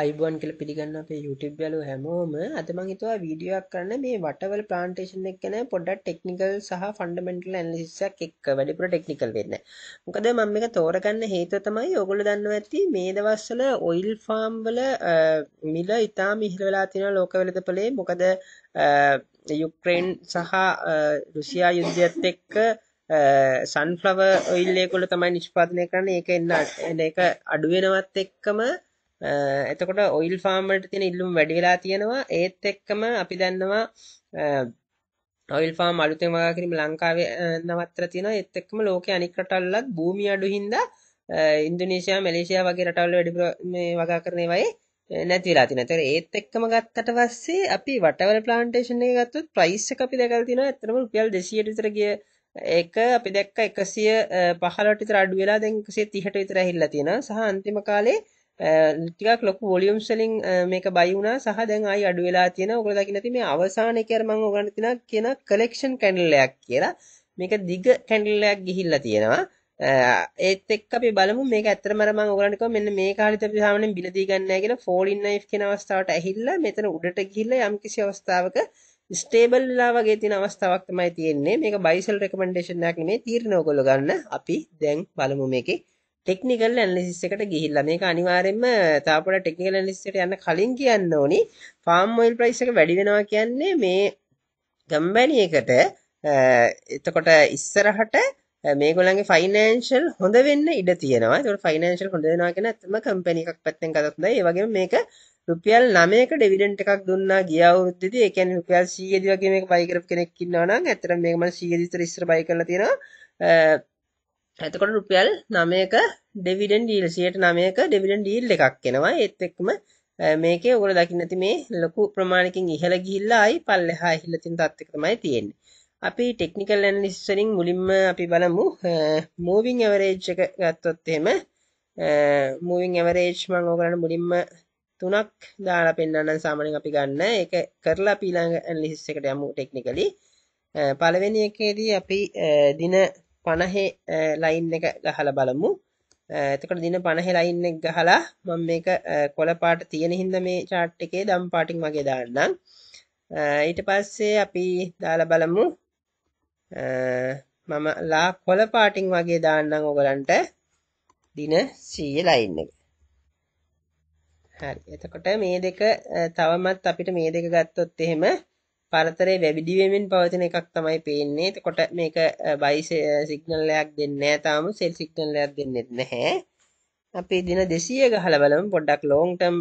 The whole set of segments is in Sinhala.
අයිබුවන් කල පිළිගන්න අපේ YouTube යලු හැමෝම අද මං හිතුවා වීඩියෝයක් කරන්න මේ වටවල් ප්ලාන්ටේෂන් එක ගැන පොඩ්ඩක් ටෙක්නිකල් සහ ෆන්ඩමෙන්ටල් ඇනලිසිස් එකක් එක්ක වැඩිපුර ටෙක්නිකල් වෙන්න. මොකද මම මේක තෝරගන්න හේතුව තමයි ඔයගොල්ලෝ දන්නවා ඇති මේ දවස්වල ඔයිල් ෆාම් වල මිල ඉතාම ඉහළ වෙලා තියෙනවා ලෝක වෙළඳපොලේ. මොකද යුක්‍රේන් සහ රුසියා යුද්ධයත් එක්ක සන්ෆ්ලවර් ඔයිල් ඒගොල්ලෝ තමයි නිෂ්පාදනය කරන්නේ. ඒක එන්න ඒක අඩු වෙනවත් එක්කම එතකොට ඔයිල් ෆාර්මට තියෙන ඉල්ලුම් වැඩි වෙලා තියෙනවා ඒත් එක්කම අපි දන්නවා ඔයිල් ෆාම් අලුතෙන් වගා කිරීම ලංකාවේ නවත්තලා තියෙනවා ඒත් එක්කම ලෝකේ අනික් රටවල්ලත් භූමි අඩු හින්දා ඉන්දුනීසියා මැලේසියා වගේ රටවල් වැඩි මේ වගා කරන ඒවායේ නැති වෙලා තියෙනවා. ඒතර ඒත් එක්කම ගත්තට පස්සේ අපි වටවල ප්ලාන්ටේෂන් එක ගත්තොත් ප්‍රයිස් එක අපි දැකලා තියෙනවා ඇත්තටම රුපියල් 200ට විතර ගිය ඒක අපි දැක්ක එකසිය පහලට විතර අඩු වෙලා දැන් එකසිය 30ට විතර ඇහිලා තියෙනවා. සහ අන්තිම කාලේ ටිකක් ලොකු වොලියම්ස් වලින් මේක බයි වුණා සහ දැන් ආයි අඩු වෙලා තියෙන. ඔයගොල්ලෝ දකින්න තියෙන්නේ මේ අවසානයේ කියලා මම ඔයගොල්ලන්ට තියෙන කියන කලෙක්ෂන් කැන්ඩල් එකක් කියලා. මේක දිග කැන්ඩල් එකක් ගිහිල්ලා තියෙනවා. ඒත් එක්ක අපි බලමු මේක ඇත්තටම අර මම ඔයගලන්ට කිව්වා මෙන්න මේ කාලෙත් අපි සාමාන්‍යයෙන් බිලදී ගන්න නැහැ කියලා ෆෝලින් නයිෆ් කියන අවස්ථාවට ඇහිලා මෙතන උඩට ගිහිල්ලා යම්කිසි අවස්ථාවක ස්ටේබල් වෙලා වගේ තියෙන අවස්ථාවක් තමයි තියෙන්නේ මේක බයිසල් රෙකමෙන්ඩේෂන් එකක් නෙමෙයි තීරණ ඔයගොල්ලෝ ගන්න අපි දැන් බලමු මේකේ ටෙක්නිකල් ඇනලිසිස් එකට ගිහිල්ලා මේක අනිවාර්යයෙන්ම තව පොඩ්ඩක් ටෙක්නිකල් ඇනලිසිස් එකට යන්න කලින් කියන්න ඕනි ෆාම් ඔයිල් ප්‍රයිස් එක වැඩි වෙනවා කියන්නේ මේ කම්පැනි එකට එතකොට ඉස්සරහට මේගොල්ලන්ගේ ෆයිනෑන්ෂල් හොඳ වෙන්න ඉඩ තියෙනවා. ඒකට ෆයිනෑන්ෂල් හොඳ වෙනවා කියන අත්තම කම්පැනි එකක් පැත්තෙන් ගත්තත් හොඳයි. ඒ වගේම මේක රුපියල් 9ක ඩිවිඩන්ඩ් එකක් දුන්නා ගිය අවුරුද්දේදී. ඒ කියන්නේ රුපියල් 100 දී වගේ මේක බයි කරපු කෙනෙක් ඉන්නවා නම් ඇත්තටම මේක මම 100 දී විතර ඉස්සර බයි කරලා තියෙනවා. එතකොට රුපියල් 9ක ඩිවිඩෙන්ඩ් යීල්ඩ් 9ක ඩිවිඩෙන්ඩ් යීල්ඩ් එකක් එනවා ඒත් එක්කම මේකේ ඔයගොල්ලෝ දකින්න ඇති මේ ලොකු ප්‍රමාණකින් ඉහළ ගිහිල්ලා ආයි පල්ලෙහා ඉහළ තියෙන තත්ත්වයක තමයි තියෙන්නේ අපි ටෙක්නිකල් ඇනලිස්ට් වලින් මුලින්ම අපි බලමු මූවිං ඇවරේජ් එක ගත්තොත් එහෙම මූවිං ඇවරේජ් මම ඔයගලන්ට මුලින්ම තුනක් දාලා පෙන්වන්න සාමාන්‍යයෙන් අපි ගන්න ඒක කරලා අපි ඊළඟ ඇනලිසිස් එකට යමු ටෙක්නිකලි පළවෙනි එකේදී අපි දින පණහෙ ලයින් එක ගහල බලමු එතකට දින පණහෙ ලයින් එක ගහලා මම මේක කොලපාට තියෙන හින්ද මේ චාට් එකේ දම් පාටික් වගේ දාන්නම් ඊට පස්සේ අපි දාල බලමු මම ලා කොල පාටිං වගේ දාන්නම් ඔගලන්ට දින සීය ලයින් එක හරි එතකොට මේ දෙක තවමත් අපිට මේ දෙක ගත්තොත් එහෙම පරතරය වැඩිවෙමින් පවතින එකක් තමයි පේන්නේ. එතකොට මේක බයි සිග්නල් එකක් දෙන්නේ නැහැ තාම සෙල් සිග්නල් එකක් දෙන්නේ නැහැ. අපි දින 200 ගහලා බලමු පොඩ්ඩක් ලො ง ටර්ම්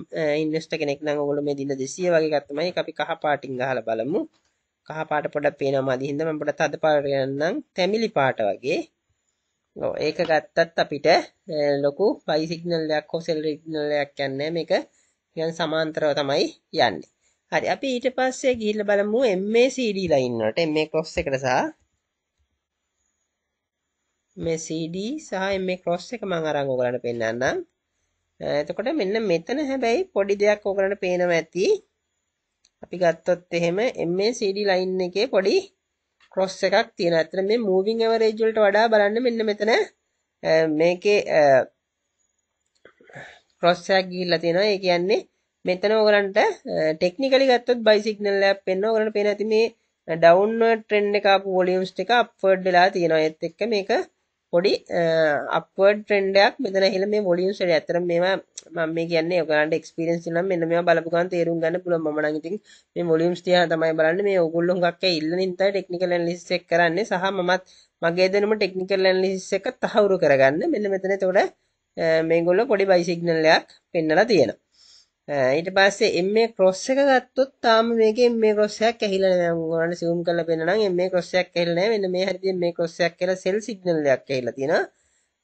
ඉන්වෙස්ටර් කෙනෙක් නම් ඕගොල්ලෝ මේ දින 200 වගේ එකක් තමයි ඒක අපි කහ පාටින් ගහලා බලමු. කහ පාට පොඩක් පේනවා මදි හින්දා මම පොඩක් තද පාට ගන්නම් තැමිලි පාට වගේ. ඔව් ඒක ගත්තත් අපිට ලොකු බයි සිග්නල් එකක් හෝ සෙල් සිග්නල් එකක් යන්නේ මේක නිකන් සමාන්තරව තමයි යන්නේ. හරි අපි ඊට පස්සේ ගිහිල්ල බලමු MA CD ලයින්නට MA cross එකට සහ මේ CD සහ MA cross එක මම අරන් ඔයගලන්ට පෙන්නන්නම්. එතකොට මෙන්න මෙතන හැබැයි පොඩි දෙයක් ඔයගලන්ට පේනවා ඇති. අපි ගත්තොත් එහෙම MA CD ලයින් එකේ පොඩි cross එකක් තියෙනවා. ඇත්තට මේ moving average වලට වඩා බලන්න මෙන්න මෙතන මේකේ cross එකක් ගිහිල්ලා තියෙනවා. ඒ කියන්නේ මෙතන ඕගලන්ට ටෙක්නිකලි ගත්තොත් බයිසිගනල් ලැබ් පෙන්න්න ඕගලට පෙන ඇති මේ ඩවන්් ට්‍රෙන්ඩ් එකපු වොලියම්ස්ට එක අප්වර්ඩ් වෙලා තියෙනවා ඇත් එක්ක මේක පොඩි අප්වර්ඩ් ට්‍රෙන්ඩයක් මෙතන හෙළ මේ වොලියම්සට ඇතර මේවා මම කියන්නේ ඔකට එක්ස්පිරන්ස් නම් මෙන්න මේ බලපුකන් තේරුම් ගන්න පුළුවන් මම නම් ඉතින් මේ වොලියම්ස් තියා තමයි බලන්නේ මේ ඕගොල්ලෝ හුඟක් ඉල්ලන ඉතින් ටෙක්නිකල් ඇනලිසිස් එක කරන්නේ සහ මමත් මගේ දැනුම ටෙක්නිකල් ඇනලිසිස් එක තහවුරු කරගන්න මෙන්න මෙතන එතකොට මේගොල්ලෝ පොඩි බයිසිග්නල්යක් පෙන්නලා තියෙනවා ඊට පස්සේ MA cross එක ගත්තොත් තාම මේකේ MA cross එකක් ඇහිලා නැහැ. උගලන්ට zoom කරලා පෙන්නනම් MA cross එකක් ඇහිලා නැහැ. මෙන්න මේ හරියට MA cross එකක් කියලා cell signal එකක් ඇහිලා තියෙනවා.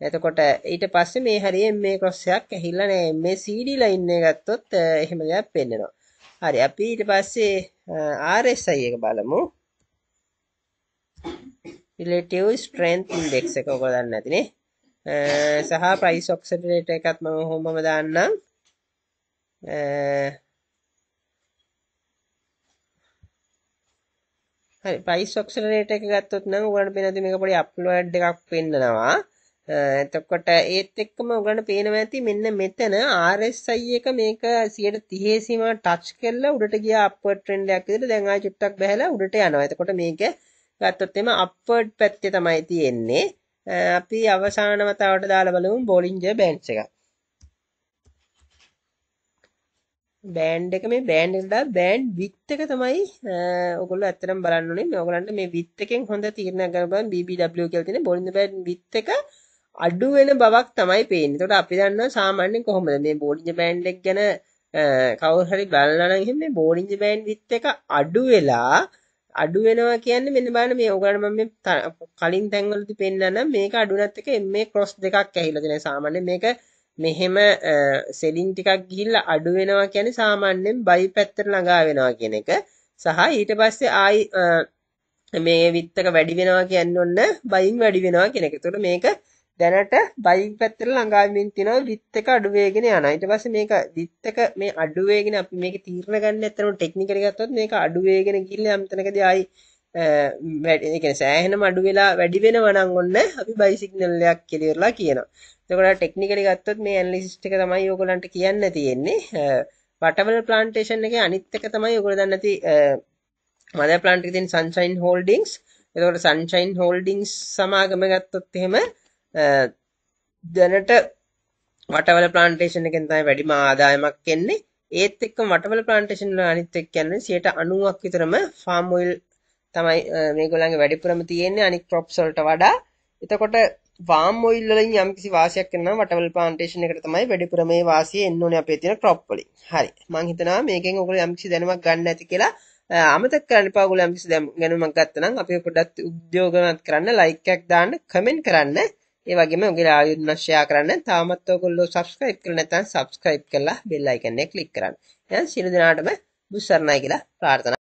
එතකොට ඊට පස්සේ මේ හරියට MA cross එකක් ඇහිලා නැහැ. MA CD line එක ගත්තොත් එහෙම දෙයක් පෙන්නනවා. හරි අපි ඊට පස්සේ RSI එක බලමු. relative strength index එක ඔයගොල්ලෝ දන්නේ නැතිනේ. සහ price oxidator එකත් මම කොහොමම දාන්නම්. Eh, හරි ප්‍රයිස් ඔක්ෂන් රේට් එක ගත්තොත් නම් උගලන්ට පේනවා මේක පොඩි අප්ලෝඩ් එකක් පෙන්නනවා. Eh, එතකොට ඒත් එක්කම උගලන්ට පේනවා ඇති මෙන්න මෙතන RSI එක මේක 130 සීමා ටච් කරලා උඩට ගිය අප්වර්ඩ් ට්‍රෙන්ඩ් එකක් විදිහට දැන් ආයෙ චුට්ටක් බහැලා උඩට යනවා. එතකොට මේක ගත්තොත් එම අප්වර්ඩ් පැත්තේ තමයි තියෙන්නේ. Eh, අපි අවසාන වතාවට දාලා බලමු බෝලින්ජර් බෑන්ඩ්ස් එකක්. බෑන්ඩ් එක මේ බෑන්ඩ් එකට දාලා බෑන්ඩ් විත් එක තමයි ඔයගොල්ලෝ ඇත්තටම බලන්න ඕනේ. මේ ඔයගලන්ට මේ විත් එකෙන් හොඳ තීරණයක් ගන්න බලන්න BBW කියලා තියෙන බෝලින් බෑන්ඩ් විත් එක අඩු වෙන බවක් තමයි පේන්නේ. ඒකට අපි දන්නවා සාමාන්‍යයෙන් කොහොමද මේ බෝලින් බෑන්ඩ් එක ගැන කවුරු හරි බලනවා නම් එහෙනම් මේ බෝලින් බෑන්ඩ් විත් එක අඩු වෙලා අඩු වෙනවා කියන්නේ මෙන්න බලන්න මේ ඔයගලන්ට මම මේ කලින් තැන්වලදී පෙන්නන මේක අඩු නැත් එක මේ ක්‍රොස් දෙකක් ඇහිලා තියෙනවා. සාමාන්‍යයෙන් මේක මෙහෙම සෙලින් ටිකක් ගිහිල්ලා අඩු වෙනවා කියන්නේ සාමාන්‍යයෙන් බයි පැත්තට ළඟා වෙනවා කියන එක. සහ ඊට පස්සේ ආයි මේ විත්තක වැඩි වෙනවා කියන්නේ ඔන්න බයින් වැඩි වෙනවා කියන එක. ඒතකොට මේක දැනට බයි පැත්තට ළඟා වෙමින් තියෙනවා විත් එක අඩු වෙගෙන යනවා. ඊට පස්සේ මේක විත් එක මේ අඩු වෙගෙන අපි මේක තීරණ ගන්න ඇත්තම ටෙක්නිකලි ගත්තොත් මේක අඩු වෙගෙන ගිහිල්ලා යම් තැනකදී ආයි වැඩ සෑහෙන මඩු වෙලා වැඩි වෙන වනං ඔන්න අපි බයිසිගනල්ලයක් කෙලිරලා කියනවා තකොට ටෙක්නිකලි ගත්තොත් මේ ඇන්ලිසිස්ට එක තමයි යෝගලන්ට කියන්න තියෙන්නේ පටවල ප්ලාන්ටේෂන් එක අනිත්තක තමයි යොගල දන්නති මද ප්ලාන්ටිතින් සංශයින් හෝල්ඩිංස් එතකොට සංශයින් හෝල්ඩිංස් සමාගම ගත්තොත් එහෙම දැනට වටවල ප්ලාන්ටේෂන් එකෙන් තමයි වැඩිම ආදායමක් එන්නේ ඒත් එක්ක වටවල ප්ලාන්ටේෂන් වල අනිත් එක්ක කියන්නේ 90ක් විතරම ෆාම් ඔයිල් තමයි මේගොල්ලන්ගේ වැඩිපුරම තියෙන්නේ අනික් crops වලට වඩා. එතකොට වාම් ඔයිල් වලින් යම්කිසි වාසියක් එනවා වටවල් plantation එකට තමයි වැඩිපුරම මේ වාසිය එන්න ඕනේ අපේ තියෙන crop වලින්. හරි. මම හිතනවා මේකෙන් ඔයගොල්ලෝ යම්කිසි දැනුමක් ගන්න ඇති කියලා අමතක කරන්න එපා ඔයගොල්ලෝ යම්කිසි දැනුමක් ගත්තනම් අපි පොඩ්ඩක් උද්‍යෝගමත් කරන්න, like එකක් දාන්න, comment කරන්න. ඒ වගේම ඔයගොල්ලෝ ආයුධ ෂෙයා කරන්න. තාමත් ඔයගොල්ලෝ subscribe කරලා නැත්නම් subscribe කරලා bell icon එක click කරන්න. එහෙනම් සියලු දෙනාටම දුස්සරණයි කියලා ප්‍රාර්ථනා